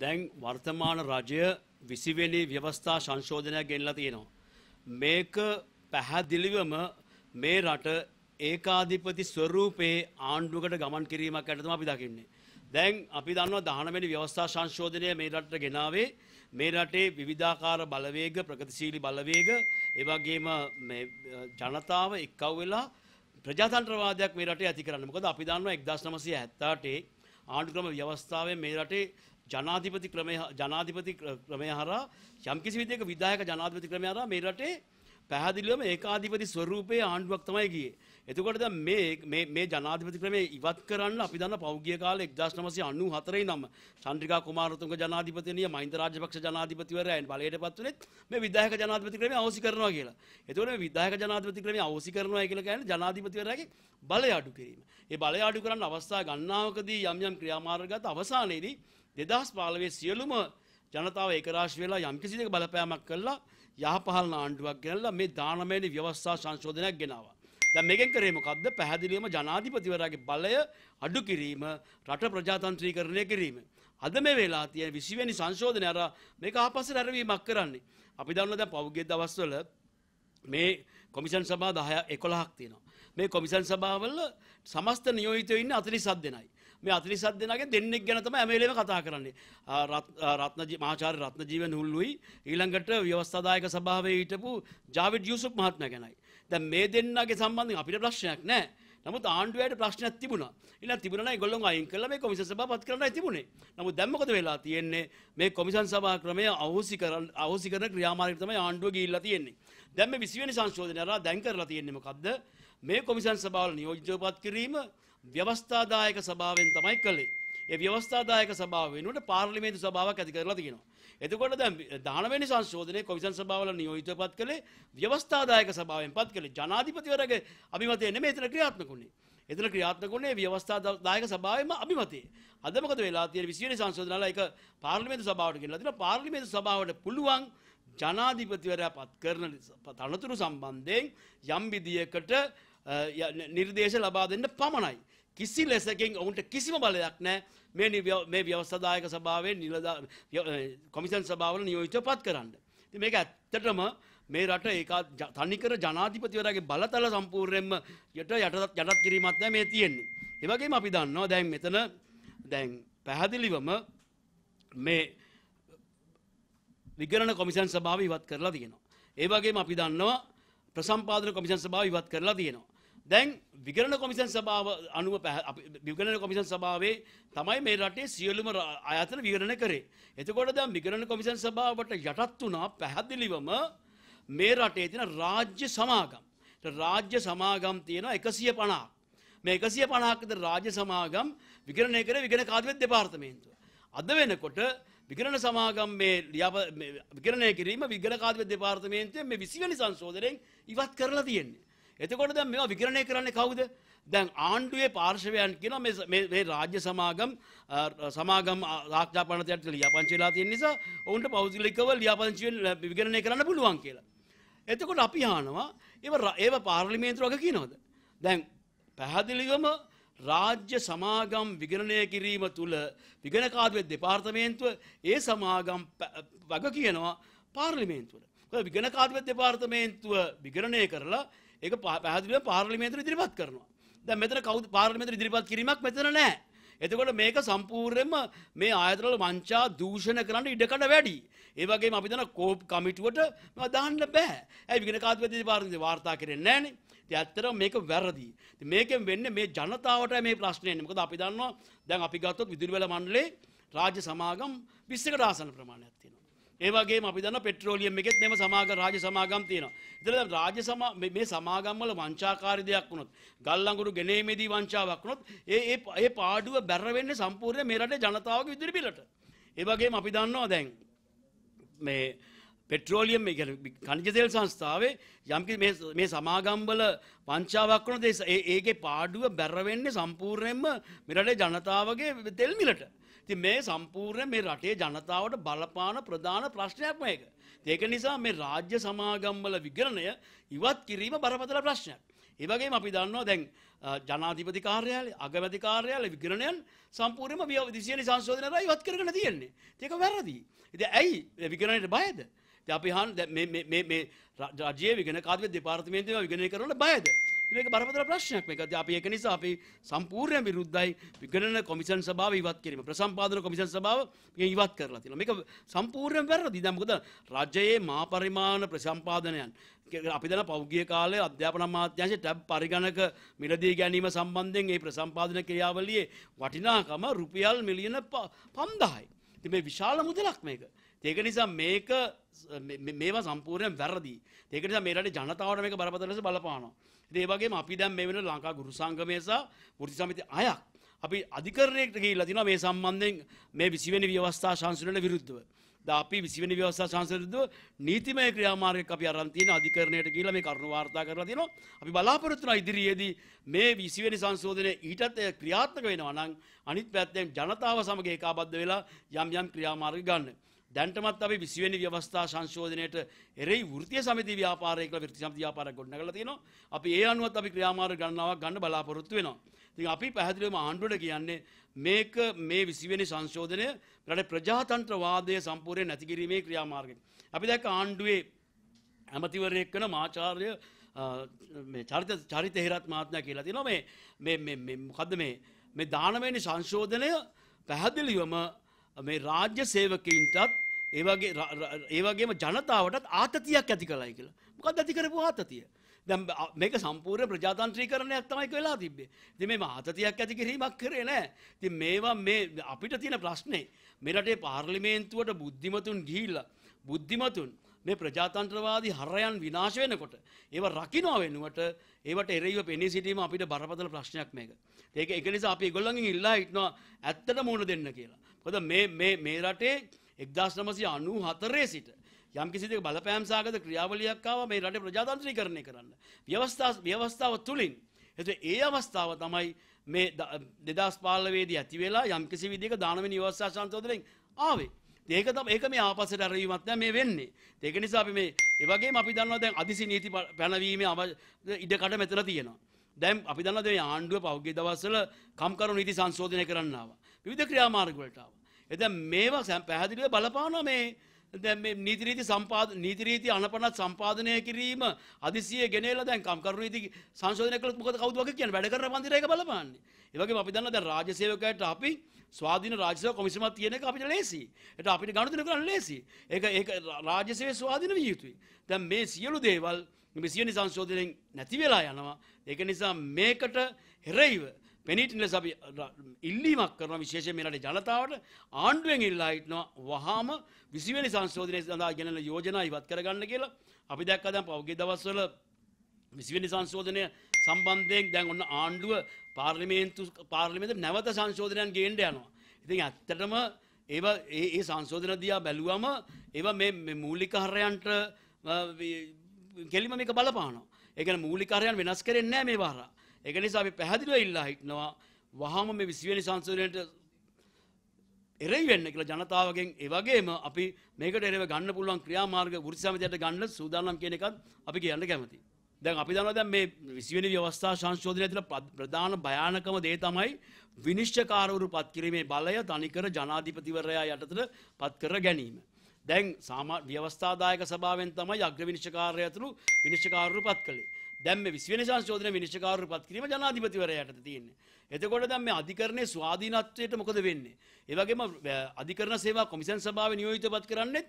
දැන් වර්තමාන රජය විසිවෙනි ව්‍යවස්ථා සංශෝධනයක් ගෙනලා තියෙනවා. මේක පැහැදිලිවම මේ රට ඒකාධිපති ස්වරූපයේ ආණ්ඩුවකට ගමන් කිරීමක් ඇටතම අපි දකින්නේ. දැන් අපි දන්නවා දහනවැනි ව්‍යවස්ථා සංශෝධනය මේ රටට ගෙනාවේ මේ රටේ විවිධාකාර බලවේග ප්‍රගතිශීලී බලවේග ඒ වගේම මේ ජනතාව එක්කව වෙලා ප්‍රජාතන්ත්‍රවාදයක් මේ රටේ ඇති කරන්න. මොකද අපි දන්නවා 1978 ආණ්ඩුක්‍රම ව්‍යවස්ථාවේ මේ රටේ ජනාධිපති ක්‍රමය ජනාධිපති ක්‍රමය හරහා යම්කිසි විදිහක විධායක ජනාධිපති ක්‍රමය හරහා මේ රටේ පැහැදිලිවම ඒකාධිපති ස්වරූපයේ ආණ්ඩුවක් තමයි ගියේ. එතකොට දැන් මේ මේ මේ ජනාධිපති ක්‍රමය ඉවත් කරන්න අපි දන්න පෞද්ගලික කාලේ 1994 ඉඳන්ම චන්ද්‍රිකා කුමාරතුංග ජනාධිපතිනිය මහින්ද රාජපක්ෂ ජනාධිපතිවරයන් බලයටපත් උනේත් මේ විධායක ජනාධිපති ක්‍රමය අවශ්‍ය කරනවා කියලා. එතකොට මේ විධායක ජනාධිපති ක්‍රමය අවශ්‍ය කරනවා කියලා කියන්නේ ජනාධිපතිවරයාගේ බලය අඩු කිරීම. ඒ බලය අඩු කරන්න අවස්ථා ගන්නාවකදී යම් යම් ක්‍රියාමාර්ගගත අවසානයේදී 2015 සියලුම ජනතාව ඒකරාශී වෙලා යම්කිසි දෙයක බලපෑමක් කළා යහපහලන ආණ්ඩුවක් ගෙනල්ලා මේ දානමය ව්‍යවස්ථා සංශෝධනයක් ගෙනවා. දැන් මේකෙන් කරේ මොකද්ද? පැහැදිලිවම ජනාධිපතිවරයාගේ බලය අඩු කිරීම, රට ප්‍රජාතන්ත්‍රීකරණය කිරීම. අද මේ වෙලා තියෙන 20 වෙනි සංශෝධනය අර මේක ආපස්සට ඇරවීමක් කරන්නේ. අපි දන්නවා දැන් පහුගිය දවස්වල මේ කොමිෂන් සභා 10 11ක් තියෙනවා. මේ කොමිෂන් සභාවල සමස්ත නියෝජිතයෝ ඉන්නේ 47 දෙනයි. මේ 47 දෙනාගෙන් දෙන්නෙක් ගැන තමයි හැම වෙලේම කතා කරන්නේ. රත්න මහාචාර්ය රත්නජීවන හුල්ලුයි ඊළඟට ව්‍යවස්ථාදායක සභාවේ හිටපු ජාවිඩ් යූසුෆ් මහත්මයා ගැනයි. දැන් මේ දෙන්නාගේ සම්බන්ධයෙන් අපිට ප්‍රශ්නයක් නැහැ. නමුත් ආණ්ඩුවට ප්‍රශ්නයක් තිබුණා. ඊළඟ තිබුණා නම් ඒගොල්ලෝ අයින් කළා මේ කොමිෂන් සභාව පත් කරන්නයි තිබුණේ. නමුත් දැන් මොකද වෙලා තියෙන්නේ? මේ කොමිෂන් සභා ක්‍රමය අහෝසි කරන අහෝසි කරන ක්‍රියාමාර්ගය තමයි ආණ්ඩුව ගිහිල්ලා තියෙන්නේ. දැන් මේ 20 වෙනි සංශෝධනය අරලා දැන් කරලා තියෙන්නේ මොකද්ද? මේ කොමිෂන් සභාවල නියෝජිතව පත් කිරීම ව්‍යවස්ථාදායක සභාවෙන් තමයි කළේ. ඒ ව්‍යවස්ථාදායක සභාව වෙනුවට පාර්ලිමේන්තු සභාවක් ඇති කරලා තියෙනවා. එතකොට දැන් 19 වෙනි සංශෝධනයේ කොමිෂන් සභාවල නියෝජිතව පත් කළේ ව්‍යවස්ථාදායක සභාවෙන් පත් කළේ ජනාධිපතිවරගේ අභිමතය නෙමෙයි එතන ක්‍රියාත්මක වුණේ. එතන ක්‍රියාත්මක වුණේ ව්‍යවස්ථාදායක සභාවෙම අභිමතය. අද මොකද වෙලා තියෙන්නේ 20 වෙනි සංශෝධනයල ඒක පාර්ලිමේන්තු සභාවට ගෙනලා තිනවා. පාර්ලිමේන්තු සභාවට පුළුවන් ජනාධිපතිවරයා පත් කරන තනතුරු සම්බන්ධයෙන් යම් විදියකට නිර්දේශ ලබා දෙන්න පමණයි. කිසි ලෙසකින් ඔවුන්ට කිසිම බලයක් නෑ මේ මේ ව්‍යවස්ථදායක සභාවේ නිලදා කොමිසන් සභාවල නියෝජිතව පත් කරන්න. ඉතින් මේක ඇත්තටම මේ රට ඒකා තනිකර ජනාධිපතිවරයාගේ බලතල සම්පූර්ණයෙන්ම යට යටත් යටත් කිරීමක් නෑ මේ තියෙන්නේ. ඒ වගේම අපි දන්නවා දැන් මෙතන දැන් පැහැදිලිවම මේ විගණන කොමිසන් සභාව ඉවත් කරලා තියෙනවා. ඒ වගේම අපි දන්නවා ප්‍රසම්පාදන කොමිසන් සභාව ඉවත් කරලා තියෙනවා. දැන් විගරණ කොමිසන් සභාව අනුව විගරණ කොමිසන් සභාවේ තමයි මේ රටේ සියලුම ආයතන විගරණ කරේ. එතකොට දැන් විගරණ කොමිසන් සභාවට යටත් වුණා පැහැදිලිවම මේ රටේ තියෙන රාජ්‍ය සමාගම්. රාජ්‍ය සමාගම් තියෙනවා 150ක්. මේ 150ක්ද රාජ්‍ය සමාගම් විගරණය කරේ විගරණ කාර්යවත් දෙපාර්තමේන්තුව. අද වෙනකොට විගරණ සමාගම් මේ විගරණය කිරීම විගරණ කාර්යවත් දෙපාර්තමේන්තුවේ මේ 20 වෙනි සංශෝධනයෙන් ඉවත් කරලා තියෙන්නේ. එතකොට දැන් මේවා විකිරණය කරන්නේ කවුද? දැන් ආණ්ඩුවේ පාර්ශවයන් කියන මේ මේ රාජ්‍ය සමාගම් සමාගම් ආඥාපනතයට ලියාපදිංචි වෙලා තියෙන නිසා ඔවුන්ට පෞද්ගලිකව ලියාපදිංචි විකිරණය කරන්න පුළුවන් කියලා. එතකොට අපි අහනවා ඒව ඒව පාර්ලිමේන්තුව වගේ කියනවද? දැන් පැහැදිලිවම රාජ්‍ය සමාගම් විගණනය කිරීම තුළ විගණකාදුව දෙපාර්තමේන්තුව ඒ සමාගම් වග කියනවා පාර්ලිමේන්තුවට. විගණකාදුව දෙපාර්තමේන්තුව විගණනය කරලා ඒක පැහැදිලිව පාර්ලිමේන්තුව ඉදිරිපත් කරනවා. දැන් මෙතන කවුද පාර්ලිමේන්තුව ඉදිරිපත් කිරීමක් මෙතන නැහැ. එතකොට මේක සම්පූර්ණයෙන්ම මේ ආයතනවල වංචා දූෂණ කරන්න ඉඩකඩ වැඩි. ඒ වගේම අපි දන්න කෝප් කමිටුවට මේවා දාන්න බෑ. ඇයි විගණ කාර්යපති පාර්ලිමේන්තුවේ වාර්තා කරන්නේ නැහනේ. ඉතින් ඇත්තටම මේක වැරදි. ඉතින් මේකෙන් වෙන්නේ මේ ජනතාවට මේ ප්‍රශ්නේ එන්නේ. මොකද අපි දන්නවා දැන් අපි ගත්තොත් විදුලි බල මණ්ඩලයේ රාජ්‍ය සමාගම් 20කට ආසන ප්‍රමාණයක් තියෙනවා. ඒවගේ අපි දන්න පෙට්‍රෝලියම් එකෙත් මෙම සමාග රාජ සමාගම් තියෙනවා. ඉතින් රාජ්‍ය සමා මේ සමාගම් වල වංචාකාරී දෙයක් වුණොත්, ගල්ලඟුරු ගෙනීමේදී වංචාවක් වුණොත්, ඒ ඒ ඒ පාඩුව බැර වෙන්නේ සම්පූර්ණ මේ රටේ ජනතාවගේ විදුලි බිලට. ඒ වගේම අපි දන්නවා දැන් මේ පෙට්‍රෝලියම් මේ කනිජ තෙල් සංස්ථාවේ යම්කි මේ සමාගම් වල වංචාවක් වුණොත් ඒකේ පාඩුව බැර වෙන්නේ සම්පූර්ණයෙන්ම මේ රටේ ජනතාවගේ තෙල් මිලට. ඉතින් මේ සම්පූර්ණ මේ රටේ ජනතාවට බලපාන ප්‍රධාන ප්‍රශ්නයක් මේක. ඒක නිසා මේ රාජ්‍ය සමාගම්වල විග්‍රහණය ඉවත් කිරීම බරපතල ප්‍රශ්නයක්. ඒ වගේම අපි දන්නවා දැන් ජනාධිපති කාර්යාලය, අගමැති කාර්යාලය විග්‍රහණයන් සම්පූර්ණයෙන්ම විදේශීය සංශෝධනය ඉවත් කරගෙන තියෙන්නේ. ඒක වැරදි. ඉතින් ඇයි විග්‍රහණයට බයද? ඉතින් අපි හන් මේ මේ මේ රාජ්‍ය විග්‍රහණ කාර්ය දෙපාර්තමේන්තුව විග්‍රහණය කරන්න බයද? මේක බරපතල ප්‍රශ්නයක් මේක. අපි ඒක නිසා අපි සම්පූර්ණ විරුද්ධයි විගණන කොමිෂන් සභාව ඉවත් කිරීම. ප්‍රසම්පාදන කොමිෂන් සභාව මේ ඉවත් කරලා තියෙනවා. මේක සම්පූර්ණයෙන් වැරදි. දැන් මොකද රජයේ මා පරිමාණ ප්‍රසම්පාදනයන් අපි දන්න පෞද්ගලික කාලයේ අධ්‍යාපන අමාත්‍යාංශයේ ටැබ් පරිගණක මිලදී ගැනීම සම්බන්ධයෙන් මේ ප්‍රසම්පාදන ක්‍රියාවලියේ වටිනාකම රුපියල් මිලියන 5000යි. ඉතින් මේ විශාල මුදලක් මේක. ඒක නිසා මේක මේවා සම්පූර්ණයෙන් වැරදි. ඒක නිසා මේ රටේ ජනතාවට මේක බරපතල ලෙස බලපානවා. ඉතින් ඒ වගේම අපි දැන් මේ වෙනකොට ලංකා ගුරු සංගමය සහ වෘත්ති සමිති අයක් අපි අධිකරණයට ගිහිල්ලා තිනවා මේ සම්බන්ධයෙන් මේ 20 වෙනි ව්‍යවස්ථා සංශෝධනයට විරුද්ධව. අපි විසිවනි ව්‍යවස්ථා සංසදව නීතිමය ක්‍රියාමාර්ගයක් අපි අරන් තියෙන අධිකරණයට ගිහිලා මේ කරුණු වාර්තා කරලා තියෙනවා. අපි බලාපොරොත්තු වෙන ඉදිරියේදී මේ 20 වෙනි සංශෝධනය ඊටත් ක්‍රියාත්මක වෙනවා නම් අනිත් පැත්තෙන් ජනතාව සමග ඒකාබද්ධ වෙලා යම් යම් ක්‍රියාමාර්ග ගන්න. දැන්ටමත් අපි 20 වෙනි ව්‍යවස්ථා සංශෝධනයේට එරෙහි වෘත්තීය සමිති ව්‍යාපාරය කියලා වෘත්ති සමිති ව්‍යාපාරයක් ගොඩනගලා තියෙනවා. අපි ඒ අනුවත් අපි ක්‍රියාමාර්ග ගණනාවක් ගන්න බලාපොරොත්තු වෙනවා. ඉතින් අපි පැහැදිලිවම ආණ්ඩුවට කියන්නේ මේක මේ 20 වෙනි සංශෝධනය රටේ ප්‍රජාතන්ත්‍රවාදය සම්පූර්ණයෙන් නැති කිරීමේ ක්‍රියාමාර්ගය. අපි දැක්ක ආණ්ඩුවේ ඇමතිවරයෙක් වෙන මාචාර්ය චරිත චරිත හේරත් මහත්මයා කියලා තියෙනවා මේ මේ මේ මේ මොකද්ද මේ මේ දානමය සංශෝධනය පැහැදිලිවම මේ රාජ්‍ය සේවකයින්ටත් ඒ වගේ ඒ වගේම ජනතාවටත් ආතතියක් ඇති කළයි කියලා. මොකක්ද ඇති කරපු ආතතිය? දැන් මේක සම්පූර්ණ ප්‍රජාතන්ත්‍රීකරණයක් තමයි වෙලා තිබ්බේ. ඉතින් මේ ආතතියක් ඇති කිරීමක් කරේ නෑ. ඉතින් මේවා මේ අපිට තියෙන ප්‍රශ්නේ මේ රටේ පාර්ලිමේන්තුවට බුද්ධිමතුන් ගිහිල්ලා බුද්ධිමතුන් මේ ප්‍රජාතන්ත්‍රවාදී හරයන් විනාශ වෙනකොට ඒව රකින්නව වෙනුවට ඒවට එරෙහිව පෙනී සිටීම අපිට බරපතල ප්‍රශ්නයක් මේක. ඒක ඒක නිසා අපි ඒගොල්ලන්ගෙන් ඉල්ලා හිටනවා ඇත්තට මුහුණ දෙන්න කියලා. මොකද මේ මේ මේ රටේ එක්දස් නමසි අනූ හතරේ සිට යම් කිසිදක බලපෑම් සාගත ක්‍රියාවලියක්කාව මේ රට ප්‍රජාතන්ත්‍රීකරණය කරන්න. ව්‍යවස්ථා ව්‍යවස්ථාව තුළින් එතු ඒ අවස්ථාව තමයි මේ දෙදස් පාලවේදී ඇති වෙලා යම් කිසි විදික දානම නිවස්සා ශන්තෝදරෙන් ආවේ. ඒක තම ඒක මේ ආපසට අරවීමත්ය මේ වෙන්නේ. ඒක නිසා අපි මේ ඒවගේ අපි දන්නවා දැන් අදිසි නීති පැනවීම ඉඩකට මෙතන තියෙනවා. දැම් අපි දන්න දෙ ආණ්ඩුව පෞද්ගේ දවස්සල කම්කරු නීති සංශෝධනය කරන්නාව. විධ ක්‍රියාමාර්ගවලටාව. එතැන් මේවා සැම් පැහැදිලිව බලපාන මේ දැන් මේ නීති රීති සම්පාද නීති රීති අනපනත් සම්පාදනය කිරීම අදිසිය ගෙනේලා දැන් කම්කරු නීති සංශෝධනය කළොත් මොකද කවුද වගේ කියන්නේ වැඩ කරන පන්තිරය ඒක බලපාන්නේ. ඒ වගේම අපි දන්නවා දැන් රාජ්‍ය සේවකයන්ට අපි ස්වාධීන රාජ්‍ය සේවක කොමිසමක් තියෙන එක අපිට ලේසි. ඒට අපිට ගනුදෙනු කරන්න ලේසි. ඒක ඒක රාජ්‍ය සේවයේ ස්වාධීන විය යුතුයි. දැන් මේ සියලු දේවල් මේ සියනි සංශෝධනයෙන් නැති වෙලා යනවා. ඒක නිසා මේකට හෙරෙයිව පෙනීටිනල සබි ඉල්ලීමක් කරන විශේෂ මෙරට ජනතාවට ආණ්ඩුවෙන් ඉල්ලා හිටනවා වහාම විසිවැනි සංශෝධනය සඳහා ගැනල යෝජනා ඉවත් කරගන්න කියලා අපි දැක්කදම් පෞගේ දවස්වල විසිවැනි සංශෝධනය සම්බන්ධයෙන් දැන් ඔන්න ආණ්ඩුව පාර්ලිමේන්තු පාර්ලිමේන්තු නැවත සංශෝධනයන් ගේන්න යනවා. ඉතින් ඇත්තටම ඒ ඒ සංශෝධන දිහා බැලුවම ඒවා මේ මූලික හරයන්ට කෙලිම මේක බලපානවා. ඒ කියන්නේ මූලික හරයන් වෙනස් කරන්නේ නැහැ මේ වහරා. ඒක නිසා අපි පැහැදිලිව ඉල්ලා හිටනවා වහාම මේ 20 වෙනි සංශෝධනයට එරෙහි වෙන්න කියලා ජනතාවගෙන් ඒ වගේම අපි මේකට එරෙහිව ගන්න පුළුවන් ක්‍රියාමාර්ග වෘත්ති සමිතියට ගන්න සූදානම් කියන එකත් අපි කියන්න කැමතියි. දැන් අපි දන්නවා දැන් මේ 20 වෙනි ව්‍යවස්ථා සංශෝධනය තුළ ප්‍රධාන භයානකම දේ තමයි විනිශ්චයකාරවරු පත් කිරීමේ බලය තනිකර ජනාධිපතිවරයා යටතට පත් කර ගැනීම. දැන් සාමා ව්‍යවස්ථාදායක සභාවෙන් තමයි අග්‍ර විනිශ්චයකාරය ඇතුළු විනිශ්චයකාරවරු පත් කළේ. දැන් මේ 20 වෙනි සංශෝධන විනිශ්චයකාරව පත් කිරීම ජනාධිපතිවරයාට තියෙන්නේ. එතකොට දැන් මේ අධිකරණයේ ස්වාධීනත්වයට මොකද වෙන්නේ? ඒ වගේම අධිකරණ සේවා කොමිෂන් සභාවේ නියෝජිතව පත් කරන්නේත්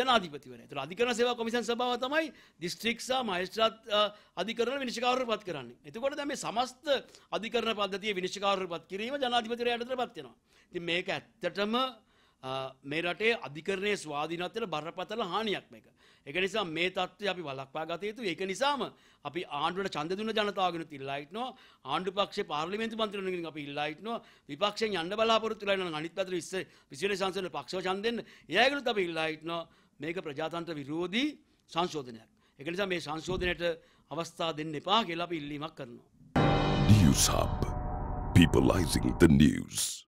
ජනාධිපතිවරයා. ඒතර අධිකරණ සේවා කොමිෂන් සභාව තමයි දිස්ත්‍රික් සහ මහේස්ත්‍රාත් අධිකරණ විනිශ්චයකාරවරු පත් කරන්නේ. එතකොට දැන් මේ සමස්ත අධිකරණ පද්ධතියේ විනිශ්චයකාරවරු පත් කිරීම ජනාධිපතිවරයාට අතර පත් වෙනවා. ඉතින් මේක ඇත්තටම මේ රටේ අධිකරණය ස්වාධීනත්වයට බරපතල හානියක් මේක. ඒක නිසා මේ තත්ත්වය අපි වළක්වා ගත යුතුයි. ඒක නිසාම අපි ආණ්ඩුවට ඡන්ද දුන්න ජනතාවගෙනුත් ඉල්ලා හිටනවා. ආණ්ඩු පක්ෂේ පාර්ලිමේන්තු මන්ත්‍රීවරුන්ගෙන් අපි ඉල්ලා හිටනවා. විපක්ෂයෙන් යන්න බලාපොරොත්තු වෙලා ඉන්න අනිත් පැත්තට 20 22 සංසදන පක්ෂව ඡන්ද දෙන්න. එයාගෙනුත් අපි ඉල්ලා හිටනවා. මේක ප්‍රජාතන්ත්‍ර විරෝධී සංශෝධනයක්. ඒක නිසා මේ සංශෝධනයට අවස්ථා දෙන්න එපා කියලා අපි ඉල්ලීමක් කරනවා. News Hub. Peopleizing the news.